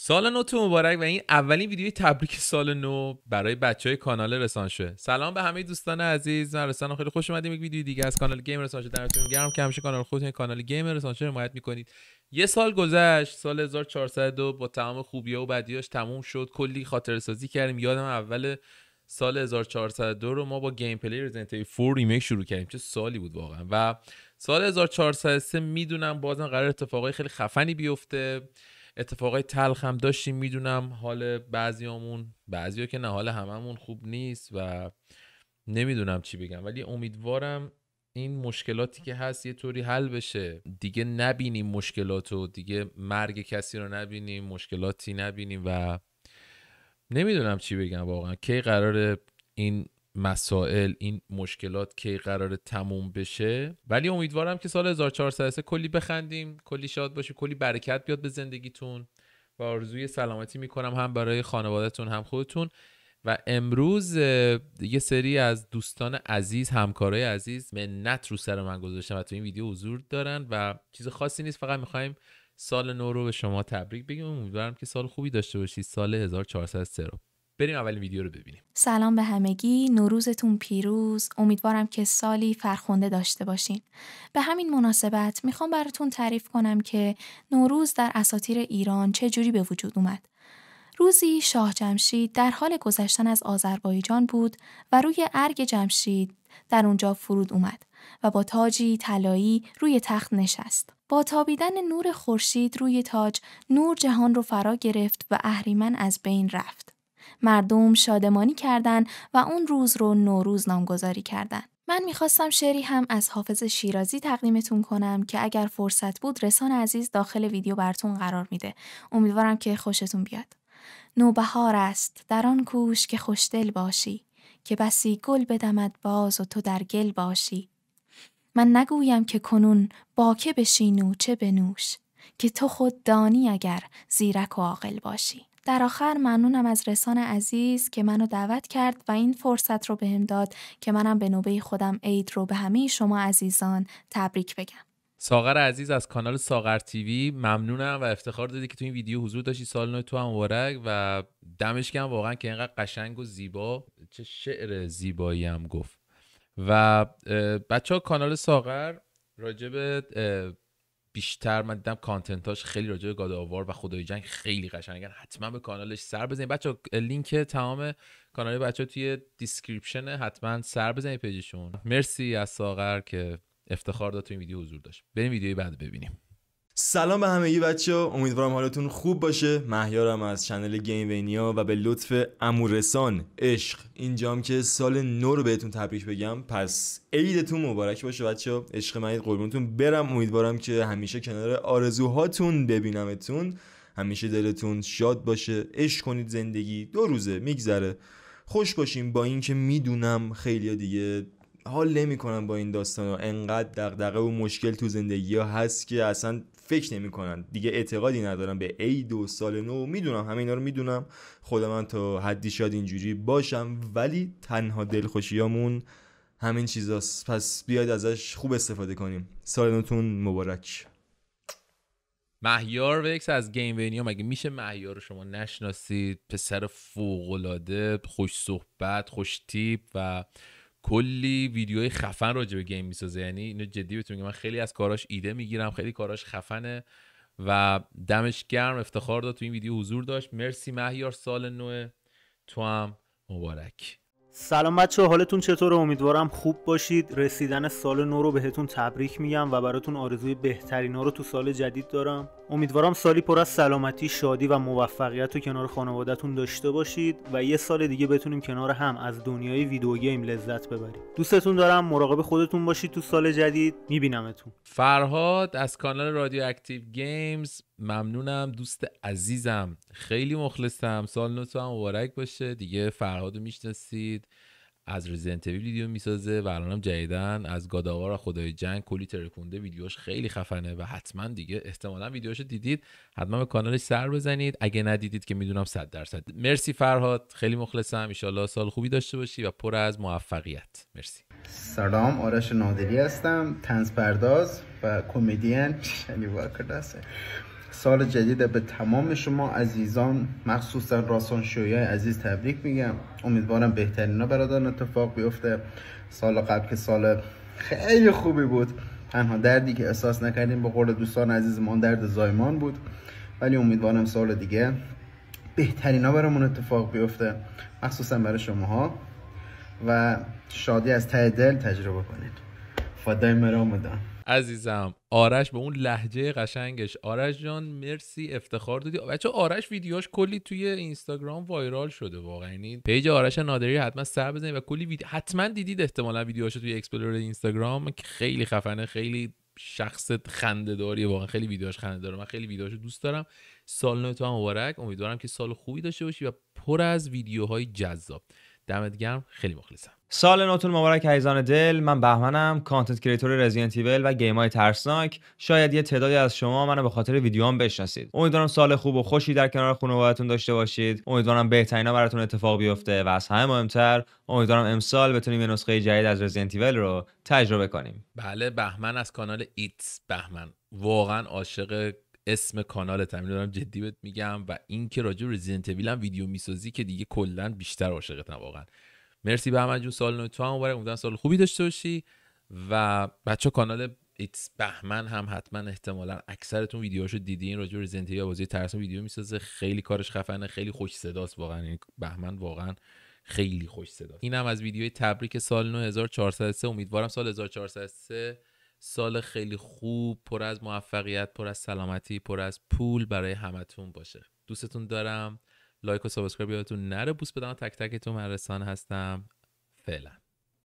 سال نو تو مبارک و این اولین ویدیوی تبریک سال نو برای بچه های کانال رسانشه سلام به همه دوستان عزیز من رسان خیلی خوش اومدیم یک ویدیو دیگه از کانال گیم رسانشه درتون گرم که همیشه کانال خودتون کانال گیم رو حمایت میکنید یه سال گذشت سال 1402 با تمام خوبی و بدیاش تموم شد کلی خاطر سازی کردیم یادم اول سال 1402 رو ما با گیم پلی ای 4 ریمیک شروع کردیم چه سالی بود واقعا و سال 1403 میدونم بازم قرار اتفاقای خیلی خفنی بیفته اتفاقای تلخ هم داشتیم میدونم حال بعضیامون بعضیا که نه حال هممون خوب نیست و نمیدونم چی بگم ولی امیدوارم این مشکلاتی که هست یه طوری حل بشه دیگه نبینیم مشکلات دیگه مرگ کسی رو نبینیم مشکلاتی نبینیم و نمیدونم چی بگم واقعا کی قرار این مسائل این مشکلات کی قرار تموم بشه ولی امیدوارم که سال 1403 کلی بخندیم کلی شاد باشیم کلی برکت بیاد به زندگیتون و آرزوی سلامتی میکنم هم برای خانوادهتون هم خودتون و امروز یه سری از دوستان عزیز همکارای عزیز منت رو سر من گذاشتن و تو این ویدیو حضور دارن و چیز خاصی نیست فقط میخوایم سال نو رو به شما تبریک بگیم امیدوارم که سال خوبی داشته باشید سال 1403 رو بریم اولین ویدیو رو ببینیم سلام به همگی نوروزتون پیروز امیدوارم که سالی فرخنده داشته باشین به همین مناسبت میخوام براتون تعریف کنم که نوروز در اساطیر ایران چه جوری به وجود اومد روزی شاه جمشید در حال گذشتن از آذربایجان بود و روی ارگ جمشید در اونجا فرود اومد و با تاجی طلایی روی تخت نشست. با تابیدن نور خورشید روی تاج نور جهان رو فرا گرفت و اهریمن از بین رفت. مردم شادمانی کردند و اون روز رو نوروز نامگذاری کردند. من میخواستم شعری هم از حافظ شیرازی تقدیمتون کنم که اگر فرصت بود رسان عزیز داخل ویدیو براتون قرار میده. امیدوارم که خوشتون بیاد. نوبهار است در آن کوش که خوشدل باشی که بسی گل بدمد باز و تو در گل باشی من نگویم که کنون باکه بشین و چه بنوش که تو خود دانی اگر زیرک و عاقل باشی در آخر ممنونم از رسان عزیز که منو دعوت کرد و این فرصت رو بهم داد که منم به نوبه خودم عید رو به همه شما عزیزان تبریک بگم. ساغر عزیز از کانال ساغر تیوی ممنونم و افتخار دادی که تو این ویدیو حضور داشتی سال نو تو هم مبارک و دمش گرم واقعا که اینقدر قشنگ و زیبا چه شعر زیبایی هم گفت و بچه ها کانال ساغر راجب بیشتر من دیدم کانتنتاش خیلی راجع به آوار و خدای جنگ خیلی قشنگن حتما به کانالش سر بزنید بچه لینک تمام کانال بچه توی دیسکریپشن حتما سر بزنید پیجشون مرسی از ساغر که افتخار داد تو این ویدیو حضور داشت بریم ویدیوی بعد ببینیم سلام به همگی بچه ها امیدوارم حالتون خوب باشه مهیارم از چنل گیم وینیا و به لطف امورسان عشق اینجام که سال نو رو بهتون تبریک بگم پس عیدتون مبارک باشه بچه ها عشق منید قربونتون برم امیدوارم که همیشه کنار آرزوهاتون ببینمتون همیشه دلتون شاد باشه عشق کنید زندگی دو روزه میگذره خوش باشیم با اینکه میدونم خیلی دیگه حال نمیکنن با این داستان ها انقدر دغدغه و مشکل تو زندگی ها هست که اصلا فکر نمیکنن دیگه اعتقادی ندارم به عید و سال نو میدونم همه اینا رو میدونم خود من تا حدی شاد اینجوری باشم ولی تنها دلخوشیامون همین چیزاست پس بیاید ازش خوب استفاده کنیم سال نوتون مبارک مهیار وکس از گیم وینیا اگه میشه مهیار رو شما نشناسید پسر فوقالعاده خوش صحبت خوش تیپ و کلی ویدیوهای خفن راجع به گیم میسازه یعنی اینو جدی بهتون میگم من خیلی از کاراش ایده میگیرم خیلی کاراش خفنه و دمش گرم افتخار داد تو این ویدیو حضور داشت مرسی مهیار سال نو تو هم مبارک سلام بچه حالتون چطوره امیدوارم خوب باشید رسیدن سال نو رو بهتون تبریک میگم و براتون آرزوی بهترین ها رو تو سال جدید دارم امیدوارم سالی پر از سلامتی شادی و موفقیت رو کنار خانوادهتون داشته باشید و یه سال دیگه بتونیم کنار هم از دنیای ویدیو گیم لذت ببریم دوستتون دارم مراقب خودتون باشید تو سال جدید میبینمتون فرهاد از کانال رادیو اکتیو گیمز ممنونم دوست عزیزم خیلی مخلصم سال نو تو هم مبارک باشه دیگه فرهاد رو میشناسید از رزیدنت ویدیو میسازه و الانم جدیدن از گاداوار خدای جنگ کلی ترکونده ویدیوش خیلی خفنه و حتما دیگه احتمالا ویدیوش دیدید حتما به کانالش سر بزنید اگه ندیدید که میدونم صد درصد مرسی فرهاد خیلی مخلصم ایشالله سال خوبی داشته باشی و پر از موفقیت مرسی سلام آرش نادری هستم تنز پرداز و کمدین یعنی واکر سال جدید به تمام شما عزیزان مخصوصا راسان شویای عزیز تبریک میگم امیدوارم بهترین ها برادران اتفاق بیفته سال قبل که سال خیلی خوبی بود تنها دردی که احساس نکردیم به قول دوستان عزیزمان درد زایمان بود ولی امیدوارم سال دیگه بهترین ها برامون اتفاق بیفته مخصوصا برای شماها و شادی از ته دل تجربه کنید فدای مرامدان عزیزم آرش به اون لحجه قشنگش آرش جان مرسی افتخار دادی بچه آرش ویدیوش کلی توی اینستاگرام وایرال شده واقعا یعنی پیج آرش نادری حتما سر بزنید و کلی ویدیو حتما دیدید احتمالا ویدیوهاش توی اکسپلور اینستاگرام که خیلی خفنه خیلی شخصت خنده داری واقعا خیلی ویدیوهاش خنده داره من خیلی ویدیوهاش دوست دارم سال نو تو مبارک امیدوارم که سال خوبی داشته باشی و پر از ویدیوهای جذاب دمت گرم خیلی مخلصم سال نوتون مبارک عزیزان دل من بهمنم کانتنت کریتور رزیدنت و گیمای ترسناک شاید یه تعدادی از شما منو به خاطر ویدیوام بشناسید امیدوارم سال خوب و خوشی در کنار خانواده‌تون داشته باشید امیدوارم بهترینا براتون اتفاق بیفته و از همه مهمتر امیدوارم امسال بتونیم یه نسخه جدید از رزیدنت رو تجربه کنیم بله بهمن از کانال ایتس بهمن واقعا عاشق اسم کانال تامین دارم جدی میگم و اینکه راجع به هم ویدیو میسازی که دیگه کلا بیشتر عاشقتم واقعا مرسی به جون سال نو تو هم مبارک امیدوارم سال خوبی داشته باشی و بچه کانال ایتس بهمن هم حتما احتمالا اکثرتون ویدیوهاشو دیدین راجع به یا بازی ترسم ویدیو میسازه خیلی کارش خفنه خیلی خوش صداست واقعا بهمن یعنی واقعا خیلی خوش صداست اینم از ویدیوی تبریک سال 9403 امیدوارم سال 1403 سال خیلی خوب پر از موفقیت پر از سلامتی پر از پول برای همتون باشه دوستتون دارم لایک و سابسکرایب یادتون نره بوس بدم تک تکتون من رسان هستم فعلا